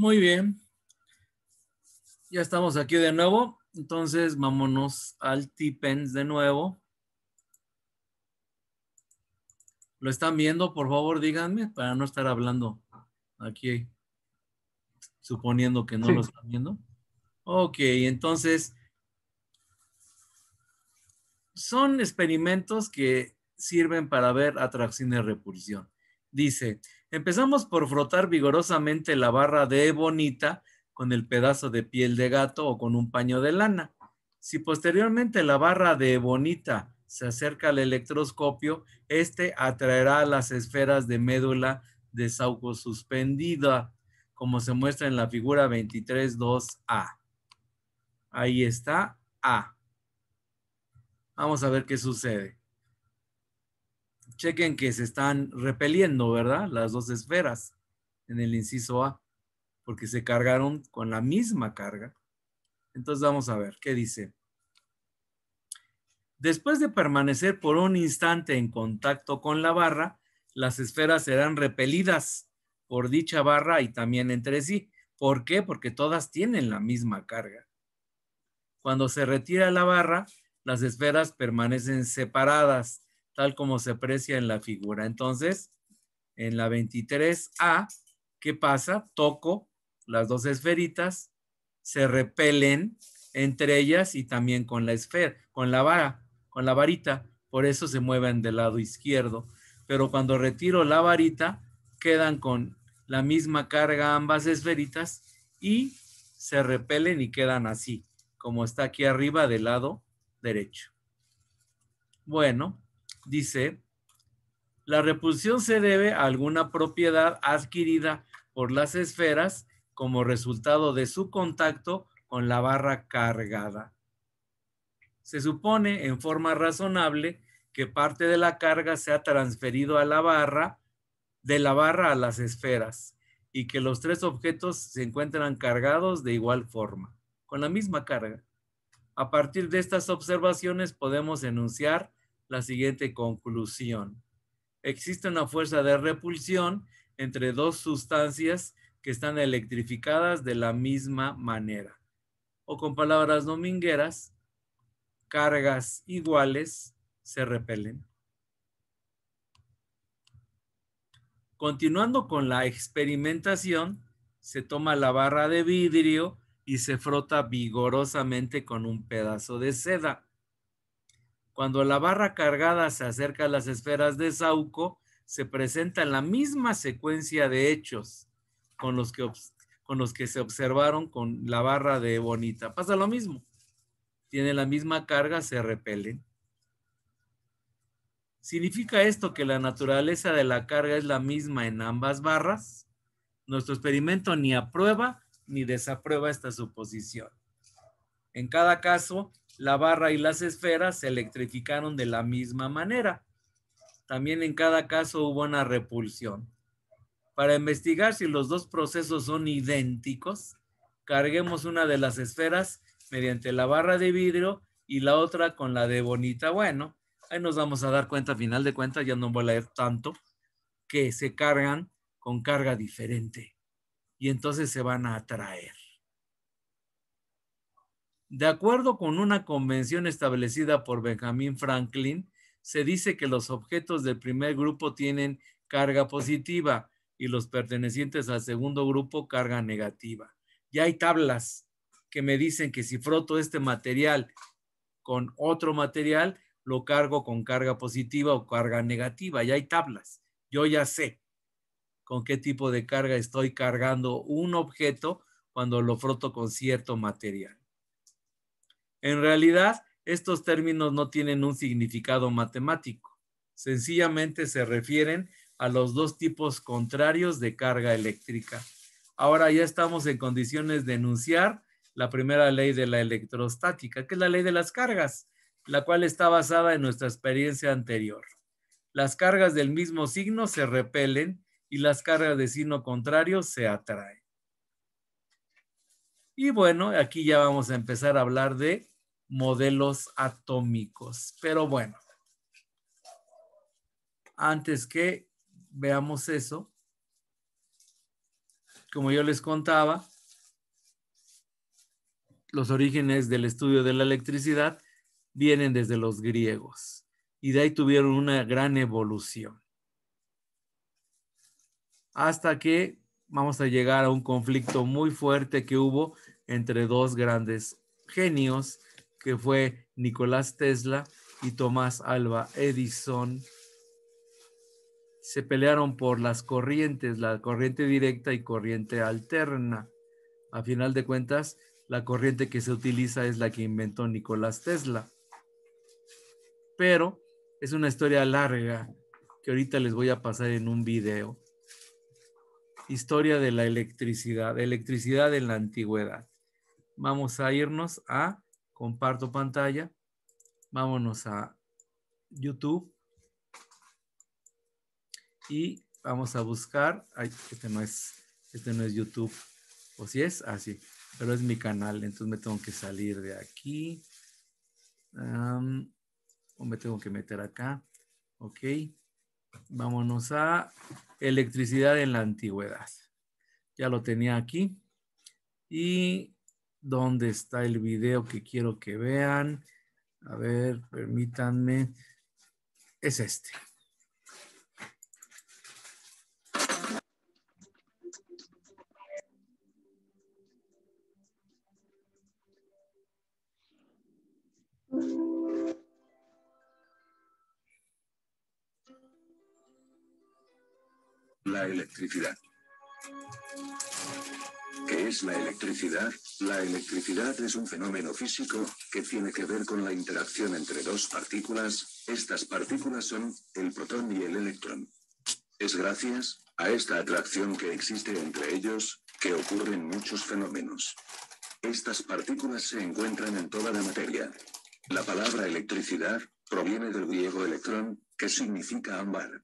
Muy bien. Ya estamos aquí de nuevo. Entonces, vámonos al t de nuevo. ¿Lo están viendo? Por favor, díganme para no estar hablando aquí, suponiendo que no lo están viendo. Ok, entonces, son experimentos que sirven para ver atracción y repulsión. Dice, empezamos por frotar vigorosamente la barra de bonita con el pedazo de piel de gato o con un paño de lana. Si posteriormente la barra de bonita se acerca al electroscopio, este atraerá las esferas de médula de Sauco suspendida, como se muestra en la figura 23.2a. Ahí está A. Vamos a ver qué sucede chequen que se están repeliendo, ¿verdad? Las dos esferas en el inciso A, porque se cargaron con la misma carga. Entonces vamos a ver qué dice. Después de permanecer por un instante en contacto con la barra, las esferas serán repelidas por dicha barra y también entre sí. ¿Por qué? Porque todas tienen la misma carga. Cuando se retira la barra, las esferas permanecen separadas tal como se aprecia en la figura. Entonces, en la 23A, ¿qué pasa? Toco las dos esferitas, se repelen entre ellas y también con la esfera, con la vara, con la varita, por eso se mueven del lado izquierdo. Pero cuando retiro la varita, quedan con la misma carga ambas esferitas y se repelen y quedan así, como está aquí arriba del lado derecho. Bueno, dice, la repulsión se debe a alguna propiedad adquirida por las esferas como resultado de su contacto con la barra cargada. Se supone en forma razonable que parte de la carga se ha transferido a la barra, de la barra a las esferas, y que los tres objetos se encuentran cargados de igual forma, con la misma carga. A partir de estas observaciones podemos enunciar la siguiente conclusión. Existe una fuerza de repulsión entre dos sustancias que están electrificadas de la misma manera. O con palabras domingueras, cargas iguales se repelen. Continuando con la experimentación, se toma la barra de vidrio y se frota vigorosamente con un pedazo de seda. Cuando la barra cargada se acerca a las esferas de Sauco, se presenta la misma secuencia de hechos con los que, con los que se observaron con la barra de Bonita. Pasa lo mismo. Tiene la misma carga, se repelen. ¿Significa esto que la naturaleza de la carga es la misma en ambas barras? Nuestro experimento ni aprueba ni desaprueba esta suposición. En cada caso, la barra y las esferas se electrificaron de la misma manera. También en cada caso hubo una repulsión. Para investigar si los dos procesos son idénticos, carguemos una de las esferas mediante la barra de vidrio y la otra con la de bonita. Bueno, ahí nos vamos a dar cuenta, Al final de cuentas, ya no voy a leer tanto, que se cargan con carga diferente y entonces se van a atraer. De acuerdo con una convención establecida por Benjamin Franklin, se dice que los objetos del primer grupo tienen carga positiva y los pertenecientes al segundo grupo carga negativa. Ya hay tablas que me dicen que si froto este material con otro material, lo cargo con carga positiva o carga negativa. Ya hay tablas. Yo ya sé con qué tipo de carga estoy cargando un objeto cuando lo froto con cierto material. En realidad, estos términos no tienen un significado matemático, sencillamente se refieren a los dos tipos contrarios de carga eléctrica. Ahora ya estamos en condiciones de enunciar la primera ley de la electrostática, que es la ley de las cargas, la cual está basada en nuestra experiencia anterior. Las cargas del mismo signo se repelen y las cargas de signo contrario se atraen. Y bueno, aquí ya vamos a empezar a hablar de modelos atómicos. Pero bueno, antes que veamos eso, como yo les contaba, los orígenes del estudio de la electricidad vienen desde los griegos y de ahí tuvieron una gran evolución. Hasta que vamos a llegar a un conflicto muy fuerte que hubo entre dos grandes genios, que fue Nicolás Tesla y Tomás Alba Edison. Se pelearon por las corrientes, la corriente directa y corriente alterna. A final de cuentas, la corriente que se utiliza es la que inventó Nicolás Tesla. Pero es una historia larga que ahorita les voy a pasar en un video historia de la electricidad, electricidad en la antigüedad. Vamos a irnos a, comparto pantalla, vámonos a YouTube y vamos a buscar, ay, este no es, este no es YouTube, o si es, así, ah, pero es mi canal, entonces me tengo que salir de aquí, o me tengo que meter acá, ok, vámonos a electricidad en la antigüedad. Ya lo tenía aquí. Y dónde está el video que quiero que vean. A ver, permítanme. Es este. electricidad. ¿Qué es la electricidad? La electricidad es un fenómeno físico que tiene que ver con la interacción entre dos partículas. Estas partículas son el protón y el electrón. Es gracias a esta atracción que existe entre ellos que ocurren muchos fenómenos. Estas partículas se encuentran en toda la materia. La palabra electricidad proviene del griego electrón, que significa ámbar.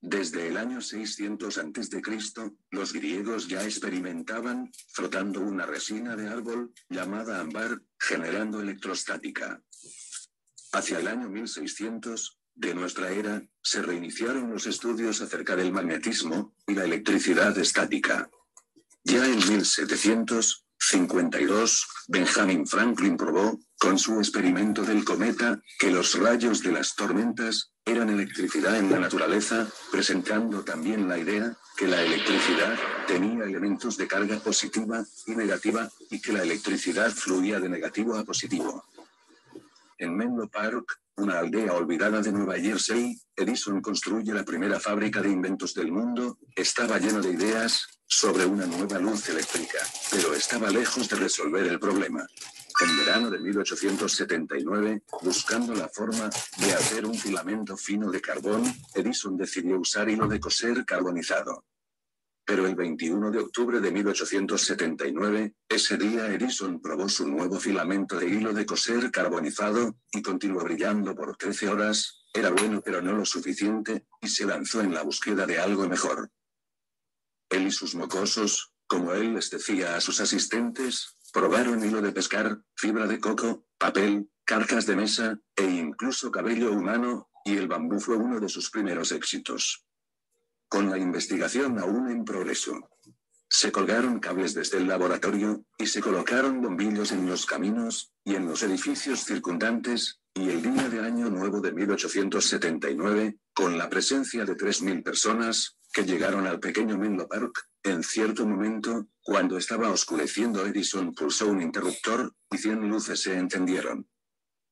Desde el año 600 a.C., los griegos ya experimentaban, frotando una resina de árbol, llamada ámbar, generando electrostática. Hacia el año 1600, de nuestra era, se reiniciaron los estudios acerca del magnetismo y la electricidad estática. Ya en 1752, Benjamin Franklin probó, con su experimento del cometa, que los rayos de las tormentas eran electricidad en la naturaleza, presentando también la idea que la electricidad tenía elementos de carga positiva y negativa y que la electricidad fluía de negativo a positivo. En Menlo Park, una aldea olvidada de Nueva Jersey, Edison construye la primera fábrica de inventos del mundo, estaba lleno de ideas sobre una nueva luz eléctrica, pero estaba lejos de resolver el problema en verano de 1879, buscando la forma de hacer un filamento fino de carbón, Edison decidió usar hilo de coser carbonizado. Pero el 21 de octubre de 1879, ese día Edison probó su nuevo filamento de hilo de coser carbonizado, y continuó brillando por 13 horas, era bueno pero no lo suficiente, y se lanzó en la búsqueda de algo mejor. Él y sus mocosos, como él les decía a sus asistentes, Probaron hilo de pescar, fibra de coco, papel, carcas de mesa, e incluso cabello humano, y el bambú fue uno de sus primeros éxitos. Con la investigación aún en progreso, se colgaron cables desde el laboratorio y se colocaron bombillos en los caminos y en los edificios circundantes, y el día de Año Nuevo de 1879, con la presencia de 3.000 personas que llegaron al pequeño Menlo Park, en cierto momento, cuando estaba oscureciendo, Edison pulsó un interruptor, y cien luces se encendieron.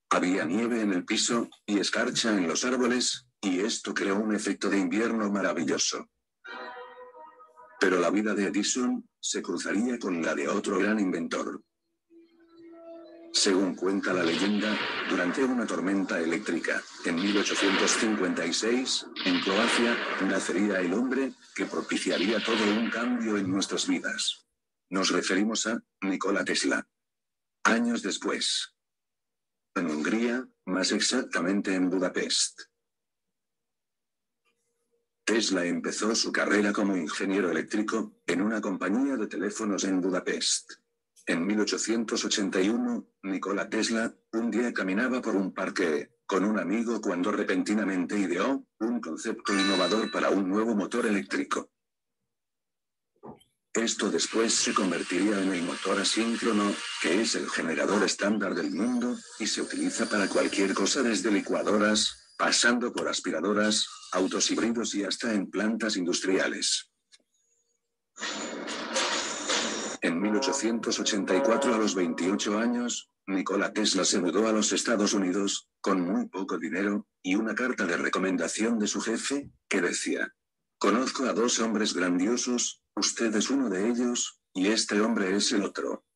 Había nieve en el piso, y escarcha en los árboles, y esto creó un efecto de invierno maravilloso. Pero la vida de Edison se cruzaría con la de otro gran inventor. Según cuenta la leyenda, durante una tormenta eléctrica, en 1856, en Croacia, nacería el hombre que propiciaría todo un cambio en nuestras vidas. Nos referimos a Nikola Tesla. Años después. En Hungría, más exactamente en Budapest. Tesla empezó su carrera como ingeniero eléctrico en una compañía de teléfonos en Budapest. En 1881, Nikola Tesla un día caminaba por un parque con un amigo cuando repentinamente ideó un concepto innovador para un nuevo motor eléctrico. Esto después se convertiría en el motor asíncrono, que es el generador estándar del mundo, y se utiliza para cualquier cosa desde licuadoras, pasando por aspiradoras, autos híbridos y hasta en plantas industriales. En 1884, a los 28 años, Nikola Tesla se mudó a los Estados Unidos, con muy poco dinero, y una carta de recomendación de su jefe, que decía, Conozco a dos hombres grandiosos, Usted es uno de ellos, y este hombre es el otro.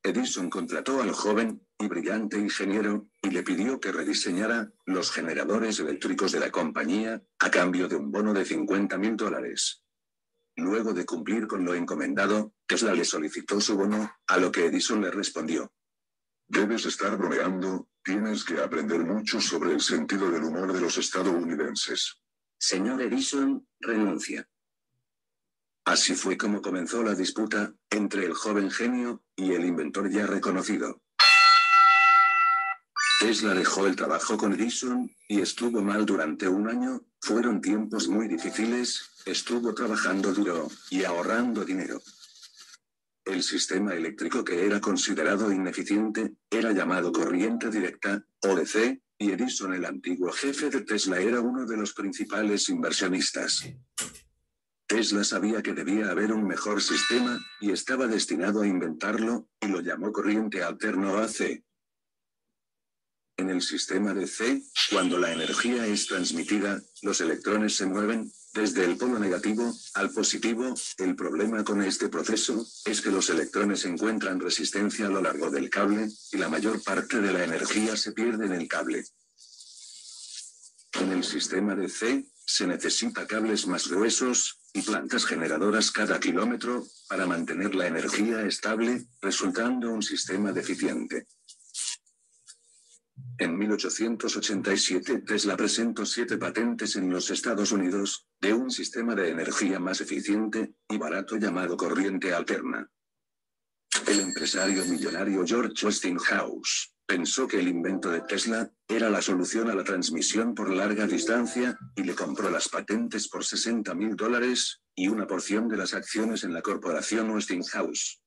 Edison contrató al joven y brillante ingeniero y le pidió que rediseñara los generadores eléctricos de la compañía a cambio de un bono de 50 mil dólares. Luego de cumplir con lo encomendado, Tesla le solicitó su bono, a lo que Edison le respondió. Debes estar bromeando, tienes que aprender mucho sobre el sentido del humor de los estadounidenses. Señor Edison, renuncia. Así fue como comenzó la disputa entre el joven genio y el inventor ya reconocido. Tesla dejó el trabajo con Edison y estuvo mal durante un año. Fueron tiempos muy difíciles, estuvo trabajando duro y ahorrando dinero. El sistema eléctrico que era considerado ineficiente era llamado corriente directa, ODC, y Edison, el antiguo jefe de Tesla, era uno de los principales inversionistas. Tesla sabía que debía haber un mejor sistema, y estaba destinado a inventarlo, y lo llamó corriente alterno AC. En el sistema de C, cuando la energía es transmitida, los electrones se mueven, desde el polo negativo al positivo, el problema con este proceso es que los electrones encuentran resistencia a lo largo del cable, y la mayor parte de la energía se pierde en el cable. En el sistema de C, se necesita cables más gruesos, y plantas generadoras cada kilómetro para mantener la energía estable, resultando un sistema deficiente. En 1887 Tesla presentó siete patentes en los Estados Unidos de un sistema de energía más eficiente y barato llamado corriente alterna. El empresario millonario George Westinghouse Pensó que el invento de Tesla era la solución a la transmisión por larga distancia y le compró las patentes por 60 mil dólares y una porción de las acciones en la corporación Westinghouse.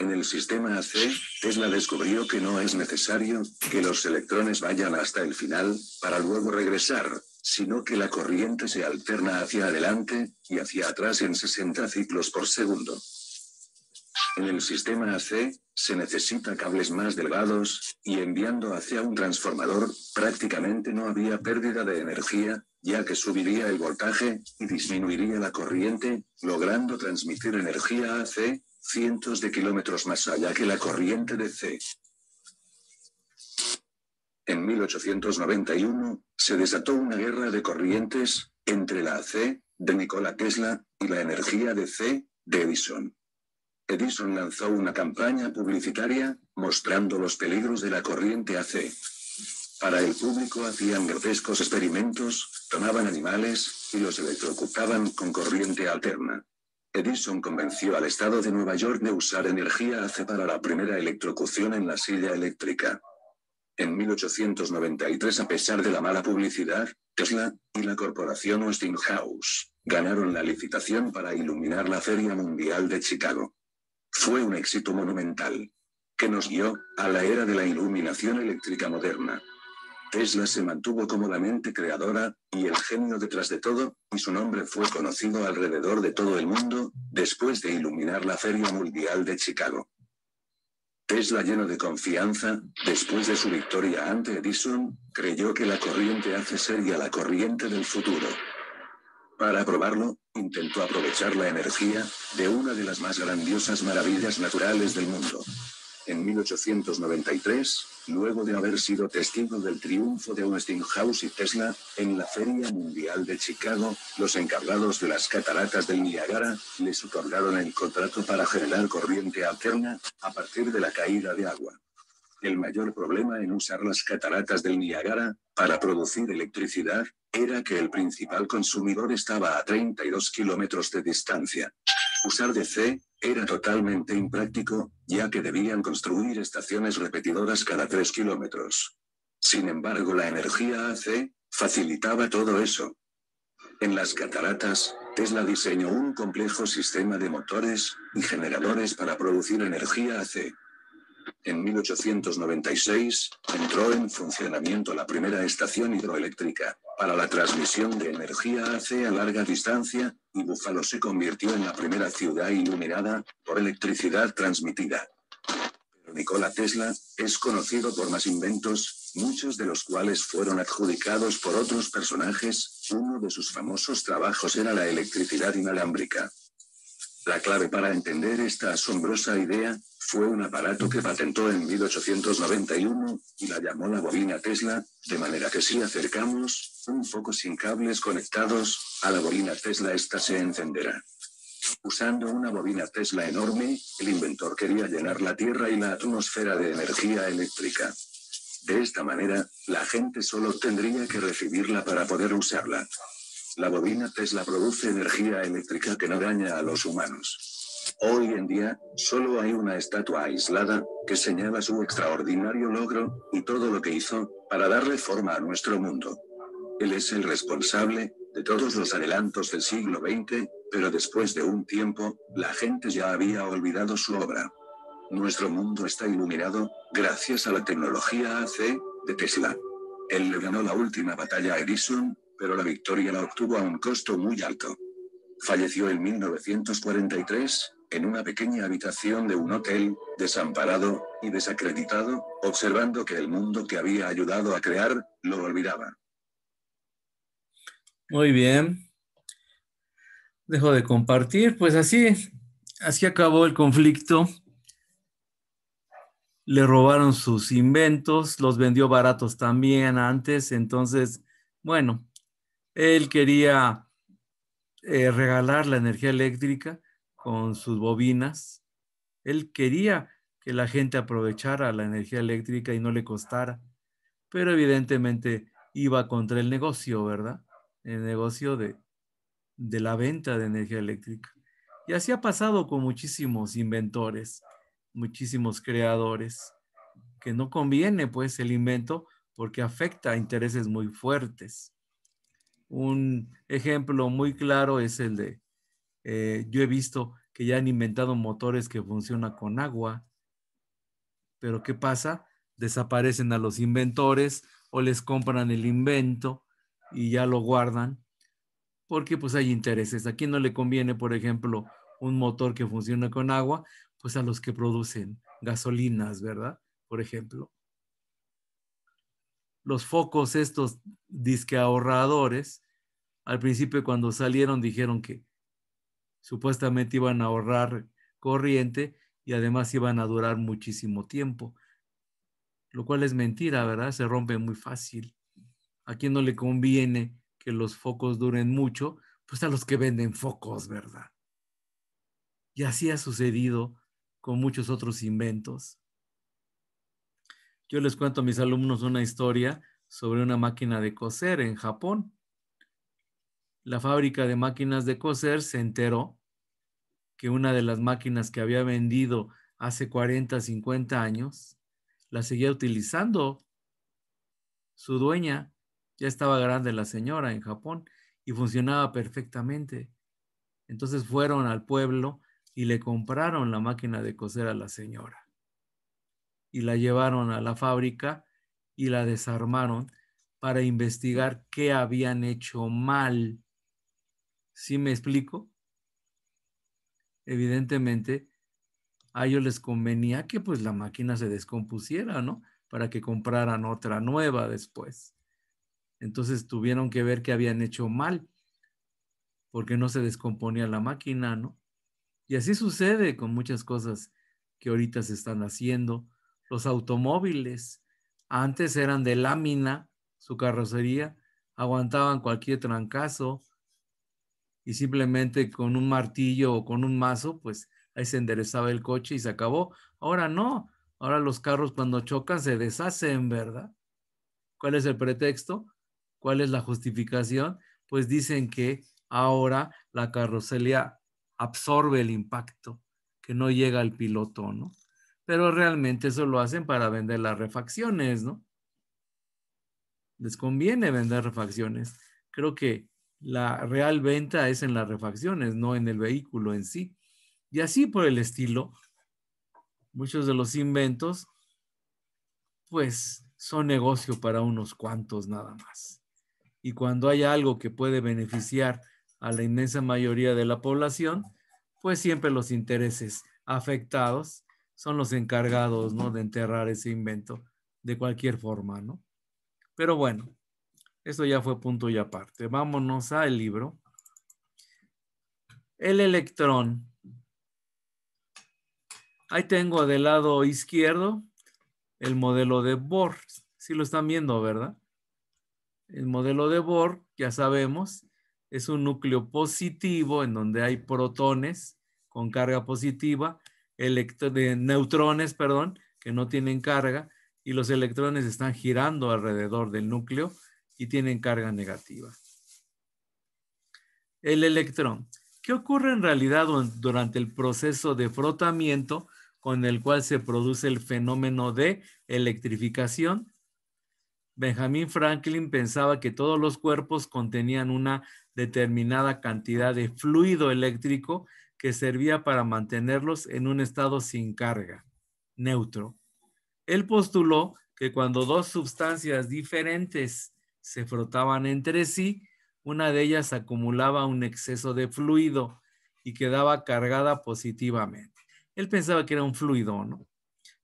En el sistema AC, Tesla descubrió que no es necesario que los electrones vayan hasta el final para luego regresar, sino que la corriente se alterna hacia adelante y hacia atrás en 60 ciclos por segundo. En el sistema AC, se necesita cables más delgados, y enviando hacia un transformador, prácticamente no había pérdida de energía, ya que subiría el voltaje, y disminuiría la corriente, logrando transmitir energía AC, cientos de kilómetros más allá que la corriente de C. En 1891, se desató una guerra de corrientes, entre la AC, de Nikola Tesla, y la energía de C, de Edison. Edison lanzó una campaña publicitaria mostrando los peligros de la corriente AC. Para el público hacían grotescos experimentos, tomaban animales y los electrocutaban con corriente alterna. Edison convenció al estado de Nueva York de usar energía AC para la primera electrocución en la silla eléctrica. En 1893, a pesar de la mala publicidad, Tesla y la corporación Westinghouse ganaron la licitación para iluminar la Feria Mundial de Chicago fue un éxito monumental, que nos guió a la era de la iluminación eléctrica moderna. Tesla se mantuvo como la mente creadora y el genio detrás de todo, y su nombre fue conocido alrededor de todo el mundo, después de iluminar la Feria Mundial de Chicago. Tesla lleno de confianza, después de su victoria ante Edison, creyó que la corriente hace seria la corriente del futuro. Para probarlo, intentó aprovechar la energía de una de las más grandiosas maravillas naturales del mundo. En 1893, luego de haber sido testigo del triunfo de Westinghouse y Tesla en la Feria Mundial de Chicago, los encargados de las cataratas del Niágara les otorgaron el contrato para generar corriente alterna a partir de la caída de agua. El mayor problema en usar las cataratas del Niágara para producir electricidad, era que el principal consumidor estaba a 32 kilómetros de distancia. Usar DC era totalmente impráctico, ya que debían construir estaciones repetidoras cada 3 kilómetros. Sin embargo, la energía AC facilitaba todo eso. En las cataratas, Tesla diseñó un complejo sistema de motores y generadores para producir energía AC. En 1896 entró en funcionamiento la primera estación hidroeléctrica para la transmisión de energía hacia a larga distancia, y Buffalo se convirtió en la primera ciudad iluminada por electricidad transmitida. Pero Nikola Tesla es conocido por más inventos, muchos de los cuales fueron adjudicados por otros personajes. Uno de sus famosos trabajos era la electricidad inalámbrica. La clave para entender esta asombrosa idea fue un aparato que patentó en 1891 y la llamó la bobina Tesla, de manera que si acercamos un poco sin cables conectados a la bobina Tesla, esta se encenderá. Usando una bobina Tesla enorme, el inventor quería llenar la Tierra y la atmósfera de energía eléctrica. De esta manera, la gente solo tendría que recibirla para poder usarla. La bobina Tesla produce energía eléctrica que no daña a los humanos. Hoy en día, solo hay una estatua aislada, que señala su extraordinario logro, y todo lo que hizo, para darle forma a nuestro mundo. Él es el responsable de todos los adelantos del siglo XX, pero después de un tiempo, la gente ya había olvidado su obra. Nuestro mundo está iluminado, gracias a la tecnología AC, de Tesla. Él le ganó la última batalla a Edison, pero la victoria la obtuvo a un costo muy alto. Falleció en 1943, en una pequeña habitación de un hotel, desamparado y desacreditado, observando que el mundo que había ayudado a crear, lo olvidaba. Muy bien. Dejo de compartir. Pues así, así acabó el conflicto. Le robaron sus inventos, los vendió baratos también antes. Entonces, bueno, él quería eh, regalar la energía eléctrica con sus bobinas. Él quería que la gente aprovechara la energía eléctrica y no le costara, pero evidentemente iba contra el negocio, ¿verdad? El negocio de, de la venta de energía eléctrica. Y así ha pasado con muchísimos inventores, muchísimos creadores, que no conviene pues el invento porque afecta a intereses muy fuertes. Un ejemplo muy claro es el de, eh, yo he visto que ya han inventado motores que funcionan con agua, pero ¿qué pasa? Desaparecen a los inventores o les compran el invento y ya lo guardan, porque pues hay intereses. ¿A quién no le conviene, por ejemplo, un motor que funciona con agua? Pues a los que producen gasolinas, ¿verdad? Por ejemplo. Los focos estos disque ahorradores al principio cuando salieron dijeron que supuestamente iban a ahorrar corriente y además iban a durar muchísimo tiempo, lo cual es mentira, ¿verdad? Se rompe muy fácil. ¿A quién no le conviene que los focos duren mucho? Pues a los que venden focos, ¿verdad? Y así ha sucedido con muchos otros inventos. Yo les cuento a mis alumnos una historia sobre una máquina de coser en Japón la fábrica de máquinas de coser se enteró que una de las máquinas que había vendido hace 40, 50 años, la seguía utilizando su dueña. Ya estaba grande la señora en Japón y funcionaba perfectamente. Entonces fueron al pueblo y le compraron la máquina de coser a la señora. Y la llevaron a la fábrica y la desarmaron para investigar qué habían hecho mal si me explico? Evidentemente, a ellos les convenía que pues la máquina se descompusiera, ¿no? Para que compraran otra nueva después. Entonces tuvieron que ver que habían hecho mal, porque no se descomponía la máquina, ¿no? Y así sucede con muchas cosas que ahorita se están haciendo. Los automóviles antes eran de lámina, su carrocería, aguantaban cualquier trancazo, y simplemente con un martillo o con un mazo, pues ahí se enderezaba el coche y se acabó. Ahora no, ahora los carros cuando chocan se deshacen, ¿verdad? ¿Cuál es el pretexto? ¿Cuál es la justificación? Pues dicen que ahora la carrocería absorbe el impacto, que no llega al piloto, ¿no? Pero realmente eso lo hacen para vender las refacciones, ¿no? Les conviene vender refacciones. Creo que la real venta es en las refacciones, no en el vehículo en sí. Y así por el estilo, muchos de los inventos, pues son negocio para unos cuantos nada más. Y cuando hay algo que puede beneficiar a la inmensa mayoría de la población, pues siempre los intereses afectados son los encargados, ¿no? De enterrar ese invento de cualquier forma, ¿no? Pero bueno, esto ya fue punto y aparte. Vámonos al libro. El electrón. Ahí tengo del lado izquierdo el modelo de Bohr. Si lo están viendo, ¿verdad? El modelo de Bohr, ya sabemos, es un núcleo positivo en donde hay protones con carga positiva, neutrones, perdón, que no tienen carga, y los electrones están girando alrededor del núcleo y tienen carga negativa. El electrón. ¿Qué ocurre en realidad durante el proceso de frotamiento con el cual se produce el fenómeno de electrificación? Benjamin Franklin pensaba que todos los cuerpos contenían una determinada cantidad de fluido eléctrico que servía para mantenerlos en un estado sin carga, neutro. Él postuló que cuando dos sustancias diferentes se frotaban entre sí, una de ellas acumulaba un exceso de fluido y quedaba cargada positivamente. Él pensaba que era un fluido, ¿no?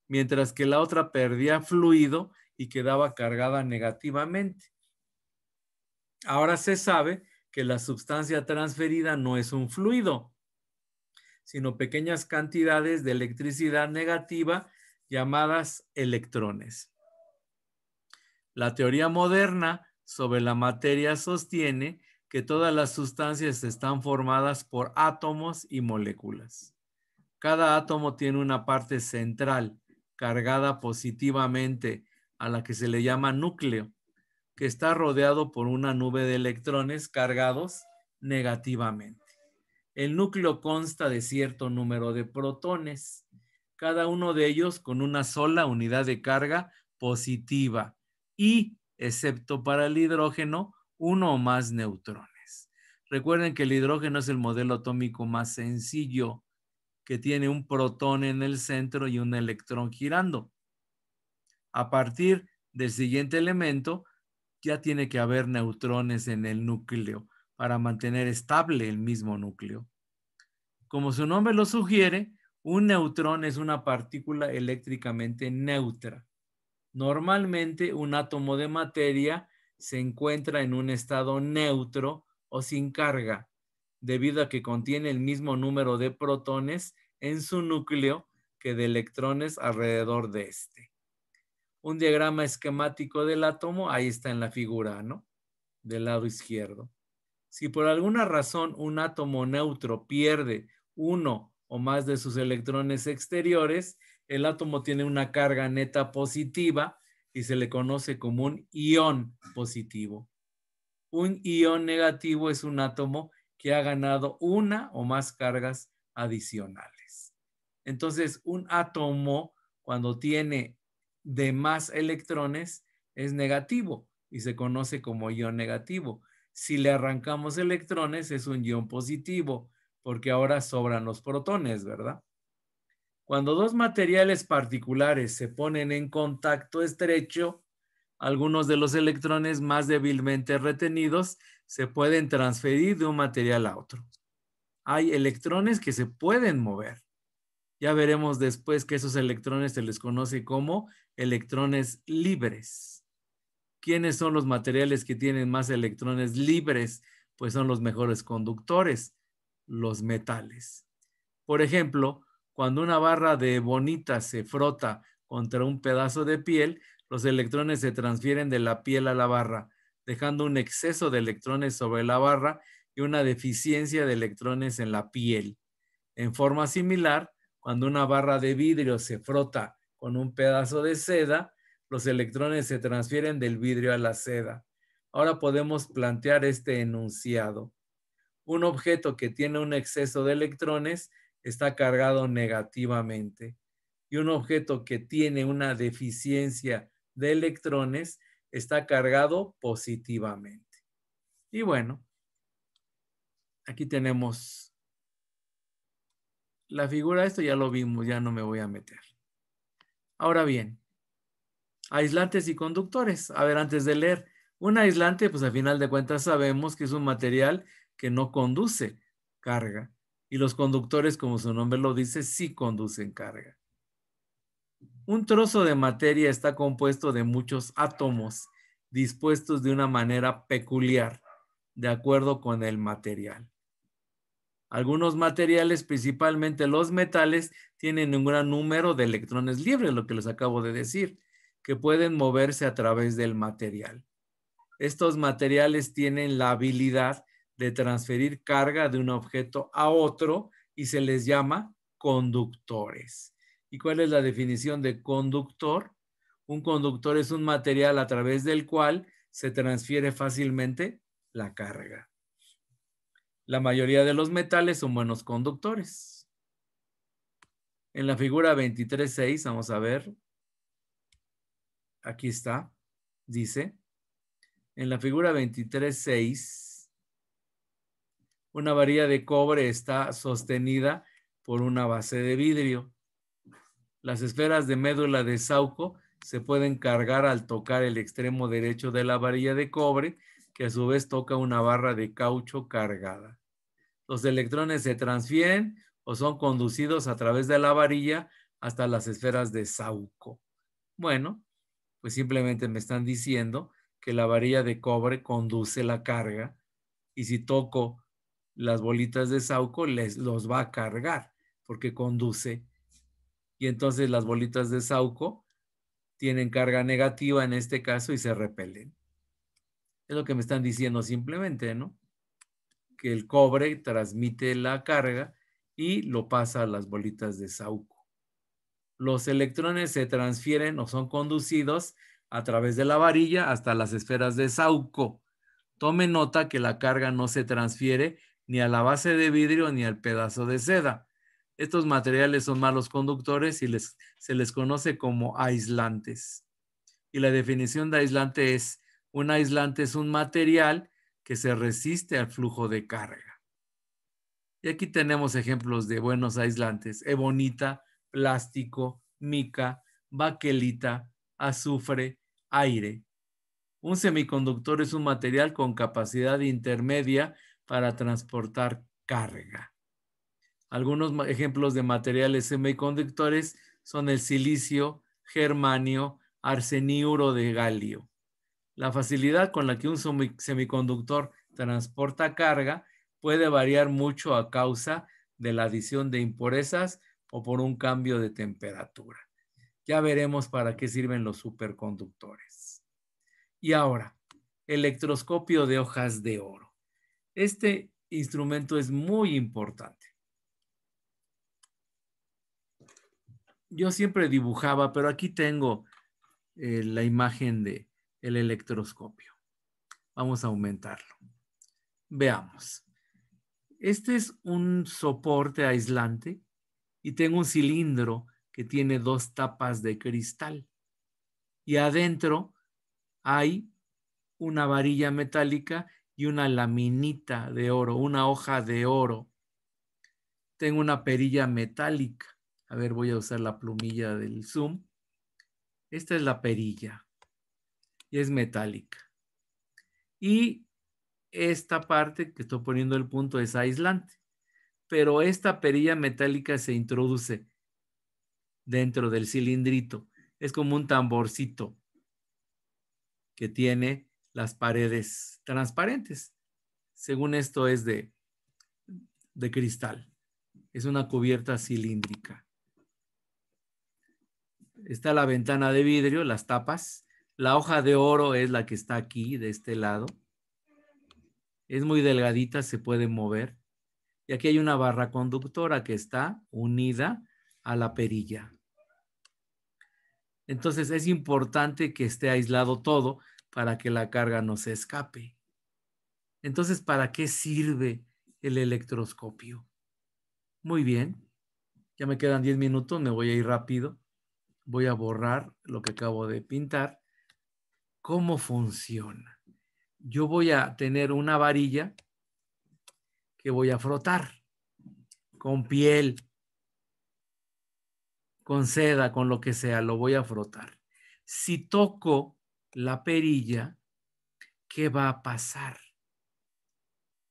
Mientras que la otra perdía fluido y quedaba cargada negativamente. Ahora se sabe que la sustancia transferida no es un fluido, sino pequeñas cantidades de electricidad negativa llamadas electrones. La teoría moderna sobre la materia sostiene que todas las sustancias están formadas por átomos y moléculas. Cada átomo tiene una parte central cargada positivamente a la que se le llama núcleo, que está rodeado por una nube de electrones cargados negativamente. El núcleo consta de cierto número de protones, cada uno de ellos con una sola unidad de carga positiva y excepto para el hidrógeno, uno o más neutrones. Recuerden que el hidrógeno es el modelo atómico más sencillo, que tiene un protón en el centro y un electrón girando. A partir del siguiente elemento, ya tiene que haber neutrones en el núcleo para mantener estable el mismo núcleo. Como su nombre lo sugiere, un neutrón es una partícula eléctricamente neutra. Normalmente un átomo de materia se encuentra en un estado neutro o sin carga, debido a que contiene el mismo número de protones en su núcleo que de electrones alrededor de este. Un diagrama esquemático del átomo, ahí está en la figura, ¿no? Del lado izquierdo. Si por alguna razón un átomo neutro pierde uno o más de sus electrones exteriores, el átomo tiene una carga neta positiva y se le conoce como un ión positivo. Un ion negativo es un átomo que ha ganado una o más cargas adicionales. Entonces, un átomo cuando tiene de más electrones es negativo y se conoce como ion negativo. Si le arrancamos electrones es un ión positivo porque ahora sobran los protones, ¿verdad? Cuando dos materiales particulares se ponen en contacto estrecho, algunos de los electrones más débilmente retenidos se pueden transferir de un material a otro. Hay electrones que se pueden mover. Ya veremos después que esos electrones se les conoce como electrones libres. ¿Quiénes son los materiales que tienen más electrones libres? Pues son los mejores conductores los metales. Por ejemplo, cuando una barra de bonita se frota contra un pedazo de piel, los electrones se transfieren de la piel a la barra, dejando un exceso de electrones sobre la barra y una deficiencia de electrones en la piel. En forma similar, cuando una barra de vidrio se frota con un pedazo de seda, los electrones se transfieren del vidrio a la seda. Ahora podemos plantear este enunciado un objeto que tiene un exceso de electrones está cargado negativamente y un objeto que tiene una deficiencia de electrones está cargado positivamente. Y bueno, aquí tenemos la figura, esto ya lo vimos, ya no me voy a meter. Ahora bien, aislantes y conductores. A ver, antes de leer, un aislante, pues al final de cuentas sabemos que es un material que no conduce carga y los conductores, como su nombre lo dice, sí conducen carga. Un trozo de materia está compuesto de muchos átomos dispuestos de una manera peculiar, de acuerdo con el material. Algunos materiales, principalmente los metales, tienen un gran número de electrones libres, lo que les acabo de decir, que pueden moverse a través del material. Estos materiales tienen la habilidad de transferir carga de un objeto a otro y se les llama conductores. ¿Y cuál es la definición de conductor? Un conductor es un material a través del cual se transfiere fácilmente la carga. La mayoría de los metales son buenos conductores. En la figura 23.6, vamos a ver. Aquí está, dice. En la figura 23.6, una varilla de cobre está sostenida por una base de vidrio. Las esferas de médula de saúco se pueden cargar al tocar el extremo derecho de la varilla de cobre, que a su vez toca una barra de caucho cargada. Los electrones se transfieren o son conducidos a través de la varilla hasta las esferas de saúco. Bueno, pues simplemente me están diciendo que la varilla de cobre conduce la carga y si toco las bolitas de Sauco les, los va a cargar porque conduce. Y entonces las bolitas de Sauco tienen carga negativa en este caso y se repelen. Es lo que me están diciendo simplemente, ¿no? Que el cobre transmite la carga y lo pasa a las bolitas de Sauco. Los electrones se transfieren o son conducidos a través de la varilla hasta las esferas de Sauco. Tome nota que la carga no se transfiere ni a la base de vidrio ni al pedazo de seda. Estos materiales son malos conductores y se les conoce como aislantes. Y la definición de aislante es, un aislante es un material que se resiste al flujo de carga. Y aquí tenemos ejemplos de buenos aislantes, ebonita, plástico, mica, baquelita, azufre, aire. Un semiconductor es un material con capacidad intermedia para transportar carga. Algunos ejemplos de materiales semiconductores son el silicio, germanio, arseniuro de galio. La facilidad con la que un semiconductor transporta carga puede variar mucho a causa de la adición de impurezas o por un cambio de temperatura. Ya veremos para qué sirven los superconductores. Y ahora, electroscopio de hojas de oro. Este instrumento es muy importante. Yo siempre dibujaba, pero aquí tengo eh, la imagen del el electroscopio. Vamos a aumentarlo. Veamos. Este es un soporte aislante y tengo un cilindro que tiene dos tapas de cristal. Y adentro hay una varilla metálica y una laminita de oro, una hoja de oro. Tengo una perilla metálica. A ver, voy a usar la plumilla del zoom. Esta es la perilla y es metálica. Y esta parte que estoy poniendo el punto es aislante, pero esta perilla metálica se introduce dentro del cilindrito. Es como un tamborcito que tiene las paredes transparentes. Según esto es de, de cristal. Es una cubierta cilíndrica. Está la ventana de vidrio, las tapas. La hoja de oro es la que está aquí, de este lado. Es muy delgadita, se puede mover. Y aquí hay una barra conductora que está unida a la perilla. Entonces es importante que esté aislado todo para que la carga no se escape. Entonces, ¿para qué sirve el electroscopio? Muy bien, ya me quedan 10 minutos, me voy a ir rápido. Voy a borrar lo que acabo de pintar. ¿Cómo funciona? Yo voy a tener una varilla que voy a frotar con piel, con seda, con lo que sea, lo voy a frotar. Si toco la perilla, ¿qué va a pasar?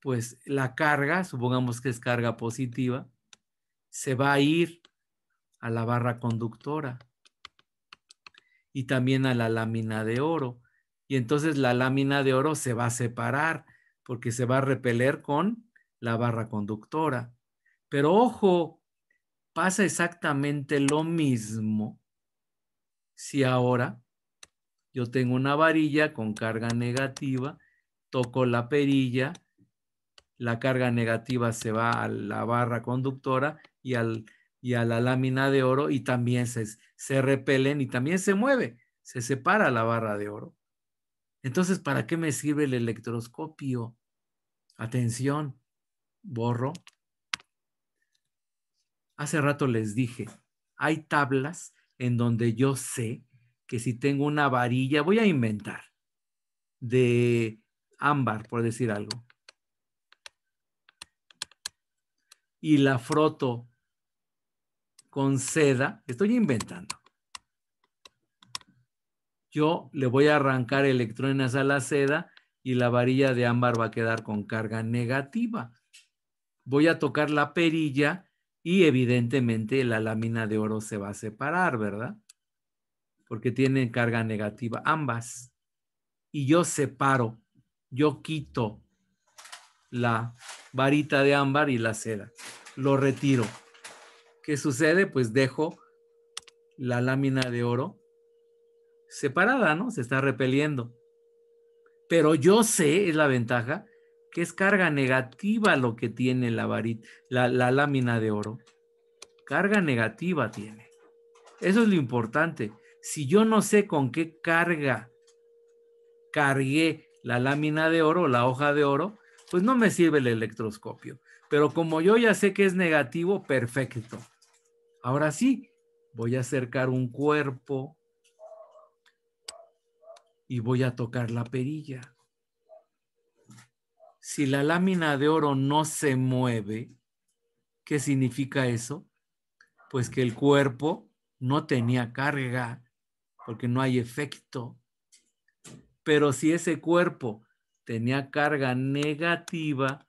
Pues la carga, supongamos que es carga positiva, se va a ir a la barra conductora y también a la lámina de oro. Y entonces la lámina de oro se va a separar porque se va a repeler con la barra conductora. Pero ojo, pasa exactamente lo mismo si ahora yo tengo una varilla con carga negativa, toco la perilla, la carga negativa se va a la barra conductora y, al, a la lámina de oro y también se, se repelen y también se mueve, se separa la barra de oro. Entonces, ¿para qué me sirve el electroscopio? Atención, borro. Hace rato les dije, hay tablas en donde yo sé que si tengo una varilla, voy a inventar, de ámbar, por decir algo, y la froto con seda, estoy inventando. Yo le voy a arrancar electrones a la seda y la varilla de ámbar va a quedar con carga negativa. Voy a tocar la perilla y evidentemente la lámina de oro se va a separar, ¿verdad? porque tienen carga negativa, ambas. Y yo separo, yo quito la varita de ámbar y la seda, lo retiro. ¿Qué sucede? Pues dejo la lámina de oro separada, ¿no? Se está repeliendo. Pero yo sé, es la ventaja, que es carga negativa lo que tiene la varita, la, la lámina de oro. Carga negativa tiene. Eso es lo importante. Si yo no sé con qué carga cargué la lámina de oro, la hoja de oro, pues no me sirve el electroscopio. Pero como yo ya sé que es negativo, perfecto. Ahora sí, voy a acercar un cuerpo y voy a tocar la perilla. Si la lámina de oro no se mueve, ¿qué significa eso? Pues que el cuerpo no tenía carga porque no hay efecto. Pero si ese cuerpo tenía carga negativa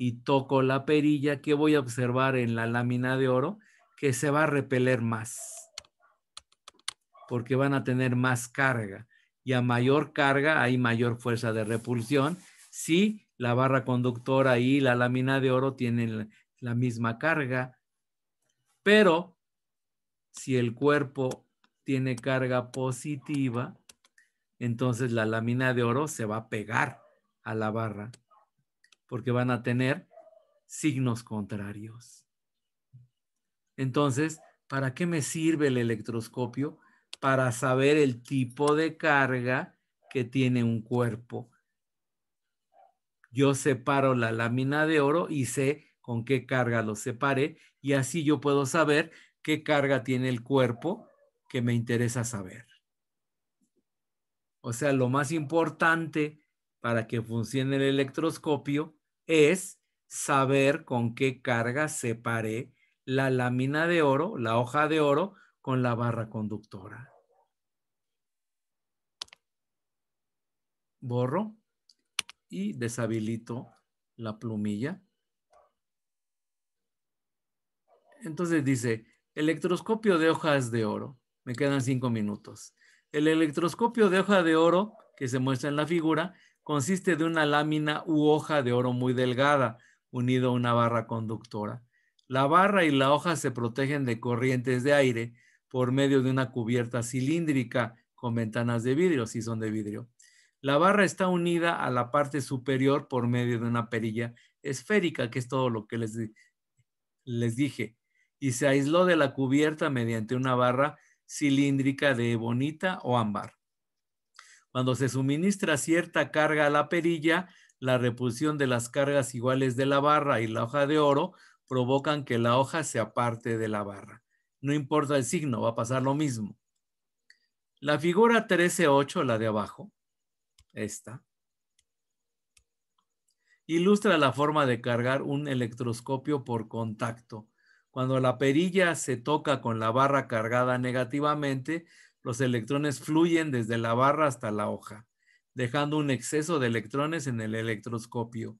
y toco la perilla, ¿qué voy a observar en la lámina de oro? Que se va a repeler más, porque van a tener más carga. Y a mayor carga hay mayor fuerza de repulsión si la barra conductora y la lámina de oro tienen la misma carga. Pero si el cuerpo tiene carga positiva, entonces la lámina de oro se va a pegar a la barra porque van a tener signos contrarios. Entonces, ¿para qué me sirve el electroscopio? Para saber el tipo de carga que tiene un cuerpo. Yo separo la lámina de oro y sé con qué carga lo separé y así yo puedo saber qué carga tiene el cuerpo que me interesa saber. O sea, lo más importante para que funcione el electroscopio es saber con qué carga separé la lámina de oro, la hoja de oro, con la barra conductora. Borro y deshabilito la plumilla. Entonces dice, electroscopio de hojas de oro. Me quedan cinco minutos. El electroscopio de hoja de oro que se muestra en la figura consiste de una lámina u hoja de oro muy delgada unida a una barra conductora. La barra y la hoja se protegen de corrientes de aire por medio de una cubierta cilíndrica con ventanas de vidrio, si son de vidrio. La barra está unida a la parte superior por medio de una perilla esférica, que es todo lo que les, les dije, y se aisló de la cubierta mediante una barra cilíndrica de ebonita o ámbar. Cuando se suministra cierta carga a la perilla, la repulsión de las cargas iguales de la barra y la hoja de oro provocan que la hoja se aparte de la barra. No importa el signo, va a pasar lo mismo. La figura 13.8, la de abajo, esta, ilustra la forma de cargar un electroscopio por contacto cuando la perilla se toca con la barra cargada negativamente, los electrones fluyen desde la barra hasta la hoja, dejando un exceso de electrones en el electroscopio.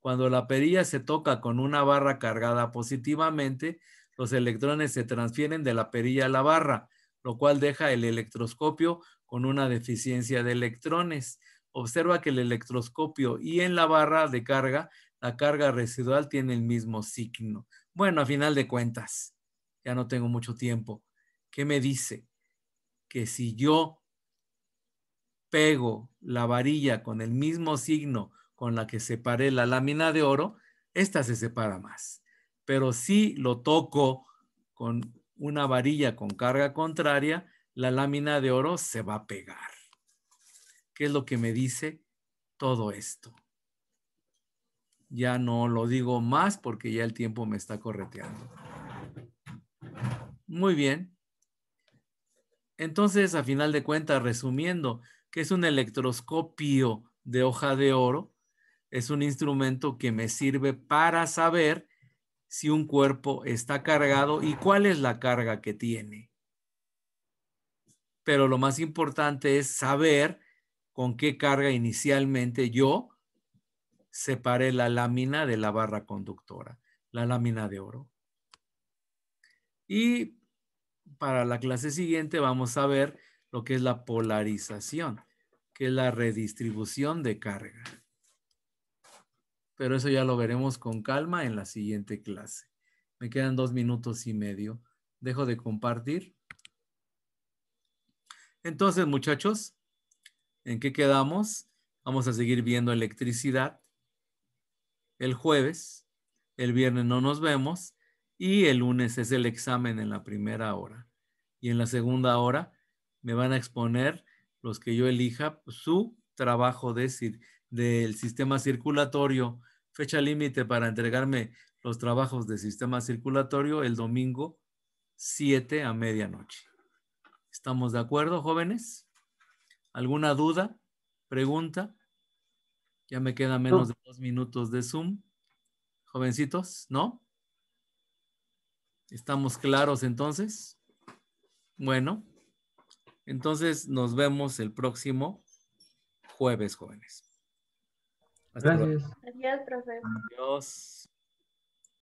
Cuando la perilla se toca con una barra cargada positivamente, los electrones se transfieren de la perilla a la barra, lo cual deja el electroscopio con una deficiencia de electrones. Observa que el electroscopio y en la barra de carga, la carga residual tiene el mismo signo. Bueno, a final de cuentas, ya no tengo mucho tiempo. ¿Qué me dice? Que si yo pego la varilla con el mismo signo con la que separé la lámina de oro, esta se separa más. Pero si lo toco con una varilla con carga contraria, la lámina de oro se va a pegar. ¿Qué es lo que me dice todo esto? ya no lo digo más porque ya el tiempo me está correteando. Muy bien. Entonces, a final de cuentas, resumiendo, que es un electroscopio de hoja de oro, es un instrumento que me sirve para saber si un cuerpo está cargado y cuál es la carga que tiene. Pero lo más importante es saber con qué carga inicialmente yo separé la lámina de la barra conductora, la lámina de oro. Y para la clase siguiente vamos a ver lo que es la polarización, que es la redistribución de carga. Pero eso ya lo veremos con calma en la siguiente clase. Me quedan dos minutos y medio. Dejo de compartir. Entonces, muchachos, ¿en qué quedamos? Vamos a seguir viendo electricidad el jueves, el viernes no nos vemos y el lunes es el examen en la primera hora. Y en la segunda hora me van a exponer los que yo elija pues, su trabajo de, del sistema circulatorio. Fecha límite para entregarme los trabajos del sistema circulatorio el domingo 7 a medianoche. ¿Estamos de acuerdo, jóvenes? ¿Alguna duda? ¿Pregunta? Ya me queda menos de dos minutos de Zoom. Jovencitos, ¿no? ¿Estamos claros entonces? Bueno, entonces nos vemos el próximo jueves, jóvenes. Gracias. Adiós, profe. Adiós.